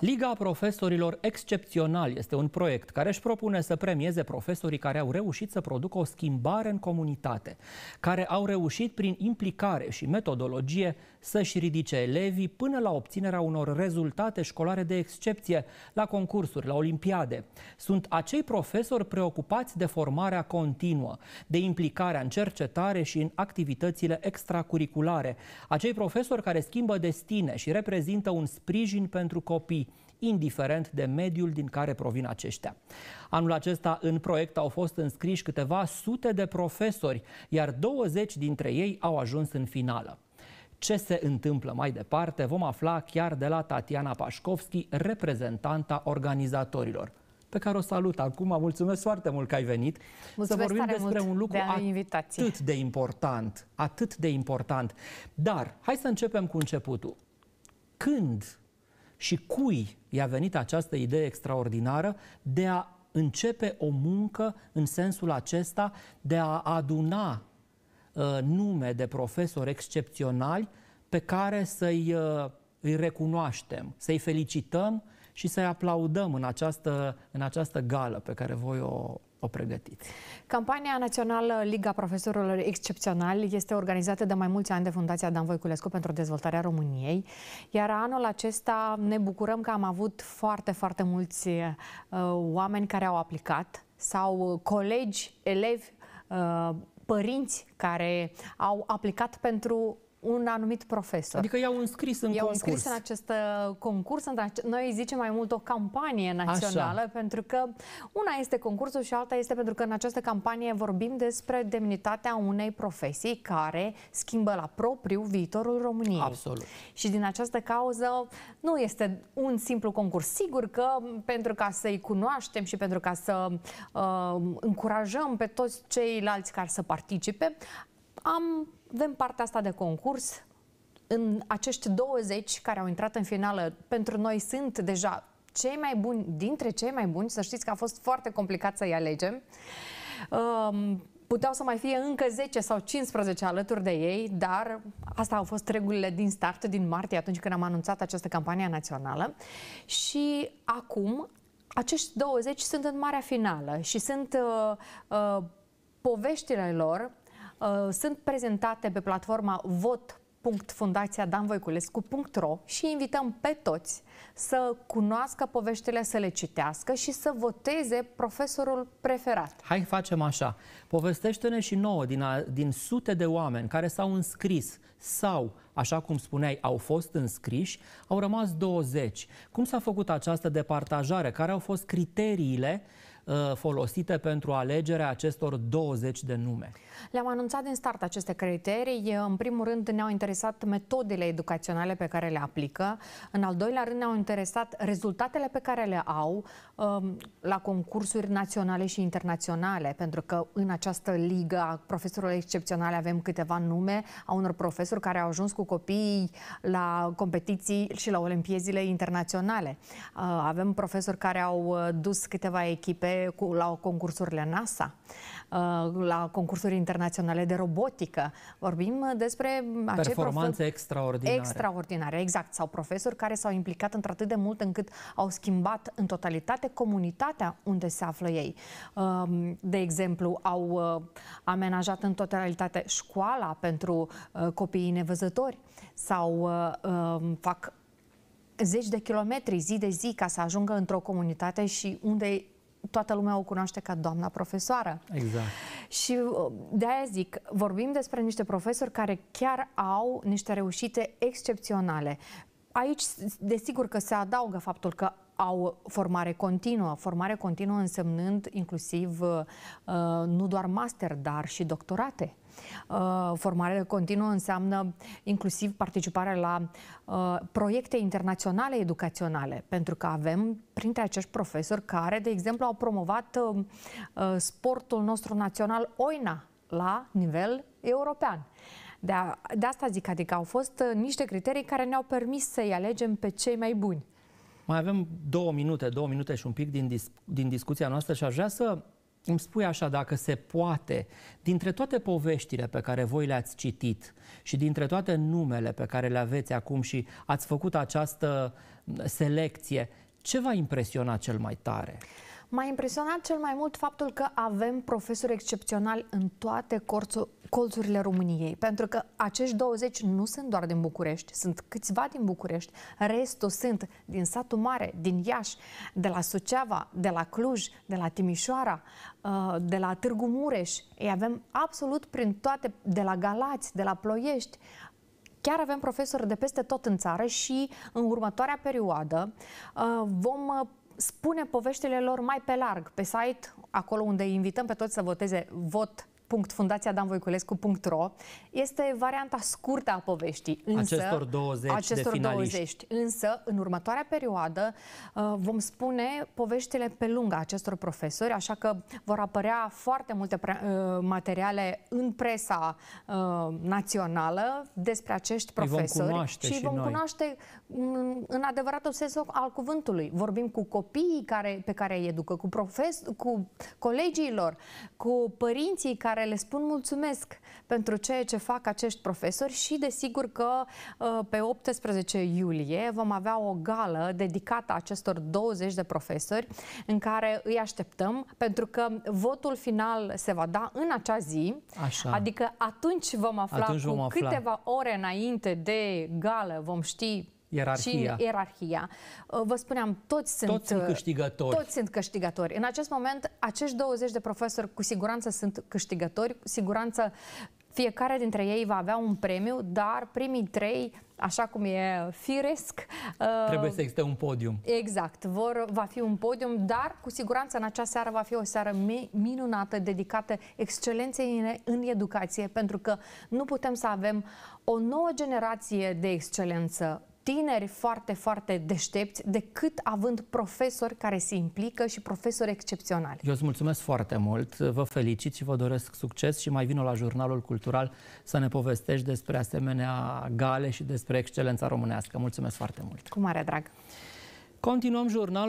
Liga Profesorilor excepțional este un proiect care își propune să premieze profesorii care au reușit să producă o schimbare în comunitate, care au reușit prin implicare și metodologie să-și ridice elevii până la obținerea unor rezultate școlare de excepție la concursuri, la olimpiade. Sunt acei profesori preocupați de formarea continuă, de implicarea în cercetare și în activitățile extracurriculare, acei profesori care schimbă destine și reprezintă un sprijin pentru copii, indiferent de mediul din care provin aceștia. Anul acesta în proiect au fost înscriși câteva sute de profesori, iar 20 dintre ei au ajuns în finală. Ce se întâmplă mai departe vom afla chiar de la Tatiana Pașcovski, reprezentanta organizatorilor pe care o salut acum. Mulțumesc foarte mult că ai venit. Mulțumesc să vorbim despre un lucru de atât de important, atât de important. Dar hai să începem cu începutul. Când și cui i-a venit această idee extraordinară de a începe o muncă în sensul acesta de a aduna uh, nume de profesori excepționali pe care să-i uh, îi recunoaștem, să-i felicităm și să-i aplaudăm în această, în această gală pe care voi o, o pregătiți. Campania națională Liga Profesorilor Excepționali este organizată de mai mulți ani de Fundația Dan Voiculescu pentru dezvoltarea României, iar anul acesta ne bucurăm că am avut foarte, foarte mulți uh, oameni care au aplicat sau colegi, elevi, uh, părinți care au aplicat pentru un anumit profesor. Adică i-au înscris în i-au concurs. înscris în acest uh, concurs. În ace- noi zicem mai mult o campanie națională, Așa. pentru că una este concursul și alta este pentru că în această campanie vorbim despre demnitatea unei profesii care schimbă la propriu viitorul României. Absolut. Și din această cauză nu este un simplu concurs. Sigur că pentru ca să-i cunoaștem și pentru ca să uh, încurajăm pe toți ceilalți care să participe, am avem partea asta de concurs. În acești 20 care au intrat în finală, pentru noi sunt deja cei mai buni, dintre cei mai buni, să știți că a fost foarte complicat să-i alegem. Um, puteau să mai fie încă 10 sau 15 alături de ei, dar asta au fost regulile din start, din martie, atunci când am anunțat această campanie națională. Și acum, acești 20 sunt în marea finală și sunt uh, uh, poveștile lor Uh, sunt prezentate pe platforma vot și invităm pe toți să cunoască poveștile, să le citească și să voteze profesorul preferat. Hai facem așa, povestește-ne și nouă din, a, din sute de oameni care s-au înscris sau, așa cum spuneai, au fost înscriși, au rămas 20. Cum s-a făcut această departajare? Care au fost criteriile Uh, folosite pentru alegerea acestor 20 de nume. Le-am anunțat din start aceste criterii. În primul rând ne-au interesat metodele educaționale pe care le aplică. În al doilea rând ne-au interesat rezultatele pe care le au um, la concursuri naționale și internaționale, pentru că în această ligă a profesorilor excepționale avem câteva nume a unor profesori care au ajuns cu copiii la competiții și la olimpiezile internaționale. Uh, avem profesori care au uh, dus câteva echipe cu, la concursurile NASA, uh, la concursuri internaționale de robotică. Vorbim despre acei performanțe profe- extraordinare. Extraordinare, exact. Sau profesori care s-au implicat într-atât de mult încât au schimbat în totalitate comunitatea unde se află ei. Um, de exemplu, au uh, amenajat în totalitate școala pentru uh, copiii nevăzători sau um, fac zeci de kilometri zi de zi ca să ajungă într-o comunitate și unde toată lumea o cunoaște ca doamna profesoară. Exact. Și uh, de aia zic, vorbim despre niște profesori care chiar au niște reușite excepționale. Aici, desigur că se adaugă faptul că au formare continuă, formare continuă însemnând inclusiv uh, nu doar master, dar și doctorate. Uh, formare continuă înseamnă inclusiv participarea la uh, proiecte internaționale educaționale, pentru că avem printre acești profesori care, de exemplu, au promovat sportul nostru național OINA la nivel european. De, a, de asta zic, adică au fost niște criterii care ne-au permis să-i alegem pe cei mai buni. Mai avem două minute, două minute și un pic din, dis- din discuția noastră și aș vrea să îmi spui așa, dacă se poate, dintre toate poveștile pe care voi le-ați citit și dintre toate numele pe care le aveți acum și ați făcut această mm, selecție, ce v-a impresionat cel mai tare? M-a impresionat cel mai mult faptul că avem profesori excepționali în toate colțurile României, pentru că acești 20 nu sunt doar din București, sunt câțiva din București, restul sunt din satul mare, din Iași, de la Suceava, de la Cluj, de la Timișoara, uh, de la Târgu Mureș, îi avem absolut prin toate, de la Galați, de la Ploiești, chiar avem profesori de peste tot în țară și în următoarea perioadă uh, vom uh, spune poveștile lor mai pe larg pe site, acolo unde invităm pe toți să voteze vot fundațiadanvoiculescu.ro este varianta scurtă a poveștii. Însă, acestor 20 acestor de finaliști. 20. Însă, în următoarea perioadă uh, vom spune poveștile pe lungă acestor profesori, așa că vor apărea foarte multe uh, materiale în presa uh, națională despre acești profesori vom și, și vom noi. cunoaște mm, în adevăratul sens al cuvântului. Vorbim cu copiii care, pe care îi educă, cu, profes, cu colegii lor, cu părinții care care le spun mulțumesc pentru ceea ce fac acești profesori și desigur că uh, pe 18 iulie vom avea o gală dedicată acestor 20 de profesori în care îi așteptăm pentru că votul final se va da în acea zi, Așa. adică atunci vom afla atunci vom cu afla. câteva ore înainte de gală, vom ști ierarhia. și ierarhia. Uh, vă spuneam, toți sunt, toți sunt uh, câștigători. Toți sunt câștigători. În acest moment, acești 20 de profesori cu siguranță sunt câștigători, cu siguranță fiecare dintre ei va avea un premiu, dar primii trei, așa cum e firesc... Uh, Trebuie să existe un podium. Exact, vor, va fi un podium, dar cu siguranță în acea seară va fi o seară minunată, dedicată excelenței în, în educație, pentru că nu putem să avem o nouă generație de excelență tineri foarte, foarte deștepți decât având profesori care se implică și profesori excepționali. Eu îți mulțumesc foarte mult, vă felicit și vă doresc succes și mai vin la Jurnalul Cultural să ne povestești despre asemenea gale și despre excelența românească. Mulțumesc foarte mult! Cu mare drag! Continuăm jurnalul.